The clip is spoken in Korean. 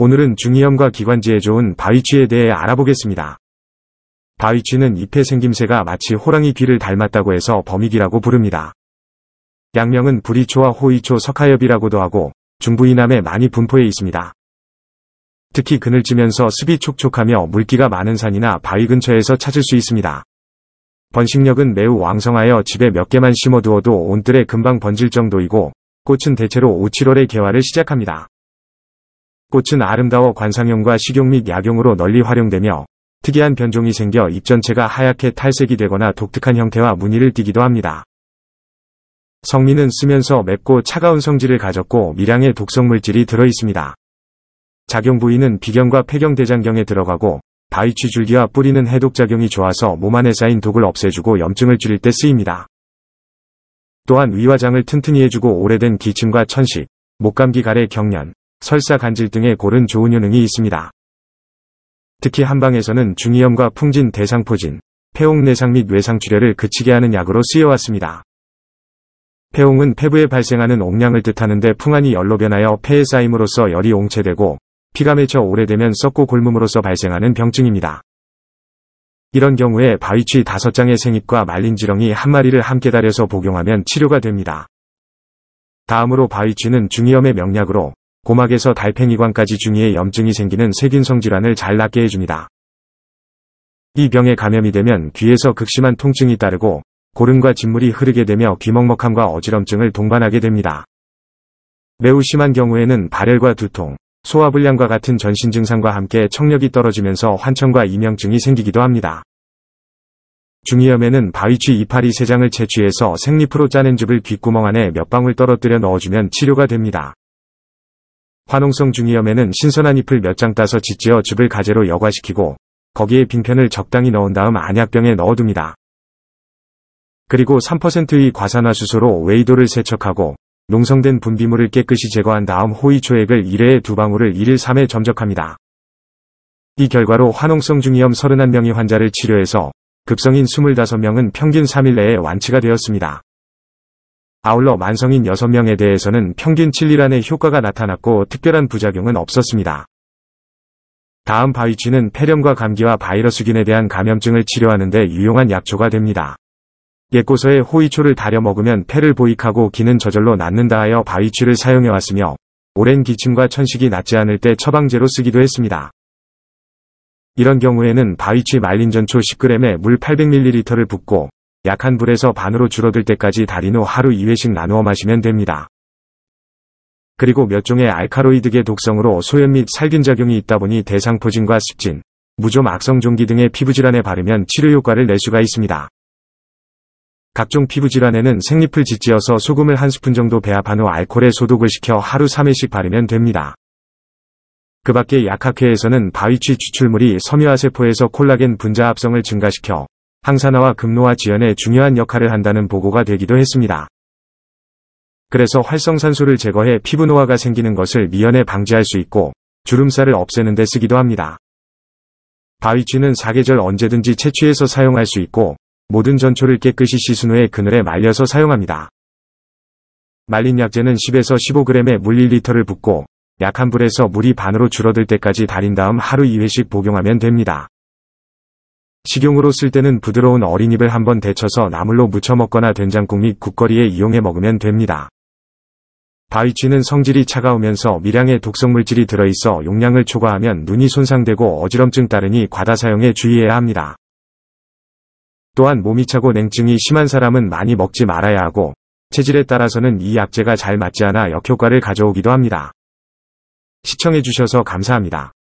오늘은 중이염과 기관지에 좋은 바위쥐에 대해 알아보겠습니다. 바위쥐는 잎의 생김새가 마치 호랑이 귀를 닮았다고 해서 범익이라고 부릅니다. 양명은 부리초와 호이초 석하엽이라고도 하고 중부 이남에 많이 분포해 있습니다. 특히 그늘 지면서 습이 촉촉하며 물기가 많은 산이나 바위 근처에서 찾을 수 있습니다. 번식력은 매우 왕성하여 집에 몇 개만 심어두어도 온뜰에 금방 번질 정도이고 꽃은 대체로 5, 7월에 개화를 시작합니다. 꽃은 아름다워 관상용과 식용 및 약용으로 널리 활용되며 특이한 변종이 생겨 잎 전체가 하얗게 탈색이 되거나 독특한 형태와 무늬를 띠기도 합니다. 성미는 쓰면서 맵고 차가운 성질을 가졌고 미량의 독성물질이 들어있습니다. 작용 부위는 비경과 폐경대장경에 들어가고 바위취 줄기와 뿌리는 해독작용이 좋아서 몸 안에 쌓인 독을 없애주고 염증을 줄일 때 쓰입니다. 또한 위화장을 튼튼히 해주고 오래된 기침과 천식, 목감기 가래 경련, 설사 간질 등의 골은 좋은 효능이 있습니다. 특히 한방에서는 중이염과 풍진, 대상포진, 폐옹 내상 및 외상 출혈을 그치게 하는 약으로 쓰여왔습니다. 폐옹은 폐부에 발생하는 옥량을 뜻하는데 풍안이 열로 변하여 폐에 쌓임으로써 열이 옹체되고 피가 맺혀 오래되면 썩고 골음으로써 발생하는 병증입니다. 이런 경우에 바위취 5장의 생잎과 말린 지렁이 한 마리를 함께 달여서 복용하면 치료가 됩니다. 다음으로 바위취는 중이염의 명약으로 고막에서 달팽이관까지 중이에 염증이 생기는 세균성 질환을 잘 낫게 해줍니다. 이 병에 감염이 되면 귀에서 극심한 통증이 따르고 고름과 진물이 흐르게 되며 귀먹먹함과 어지럼증을 동반하게 됩니다. 매우 심한 경우에는 발열과 두통, 소화불량과 같은 전신 증상과 함께 청력이 떨어지면서 환청과 이명증이 생기기도 합니다. 중이염에는 바위취 이파리 3장을 채취해서 생리프로 짜낸 즙을 귓구멍 안에 몇 방울 떨어뜨려 넣어주면 치료가 됩니다. 화농성 중이염에는 신선한 잎을 몇 장 따서 짓지어 즙을 가재로 여과시키고 거기에 빈편을 적당히 넣은 다음 안약병에 넣어둡니다. 그리고 3%의 과산화수소로 웨이도를 세척하고 농성된 분비물을 깨끗이 제거한 다음 호의초액을 1회에 두 방울을 1일 3회 점적합니다. 이 결과로 화농성 중이염 31명의 환자를 치료해서 급성인 25명은 평균 3일 내에 완치가 되었습니다. 아울러 만성인 6명에 대해서는 평균 7일안의 효과가 나타났고 특별한 부작용은 없었습니다. 다음 바위치는 폐렴과 감기와 바이러스균에 대한 감염증을 치료하는 데 유용한 약초가 됩니다. 옛고서에 호이초를 달여 먹으면 폐를 보익하고 기는 저절로 낫는다 하여 바위치를 사용해왔으며 오랜 기침과 천식이 낫지 않을 때 처방제로 쓰기도 했습니다. 이런 경우에는 바위치 말린 전초 10g에 물 800ml를 붓고 약한 불에서 반으로 줄어들 때까지 달인 후 하루 2회씩 나누어 마시면 됩니다. 그리고 몇 종의 알카로이드계 독성으로 소염 및 살균작용이 있다 보니 대상포진과 습진, 무좀 악성종기 등의 피부질환에 바르면 치료 효과를 낼 수가 있습니다. 각종 피부질환에는 생잎을 짓지어서 소금을 한 스푼 정도 배합한 후 알콜에 소독을 시켜 하루 3회씩 바르면 됩니다. 그 밖에 약학회에서는 바위취 추출물이 섬유화세포에서 콜라겐 분자 합성을 증가시켜 항산화와 급노화 지연에 중요한 역할을 한다는 보고가 되기도 했습니다. 그래서 활성산소를 제거해 피부 노화가 생기는 것을 미연에 방지할 수 있고 주름살을 없애는 데 쓰기도 합니다. 바위쥐는 사계절 언제든지 채취해서 사용할 수 있고 모든 전초를 깨끗이 씻은 후에 그늘에 말려서 사용합니다. 말린 약재는 10에서 15g의 물 1리터를 붓고 약한 불에서 물이 반으로 줄어들 때까지 달인 다음 하루 2회씩 복용하면 됩니다. 식용으로 쓸 때는 부드러운 어린잎을 한번 데쳐서 나물로 무쳐 먹거나 된장국 및 국거리에 이용해 먹으면 됩니다. 바위쥐는 성질이 차가우면서 미량의 독성물질이 들어있어 용량을 초과하면 눈이 손상되고 어지럼증 따르니 과다 사용에 주의해야 합니다. 또한 몸이 차고 냉증이 심한 사람은 많이 먹지 말아야 하고 체질에 따라서는 이 약재가 잘 맞지 않아 역효과를 가져오기도 합니다. 시청해주셔서 감사합니다.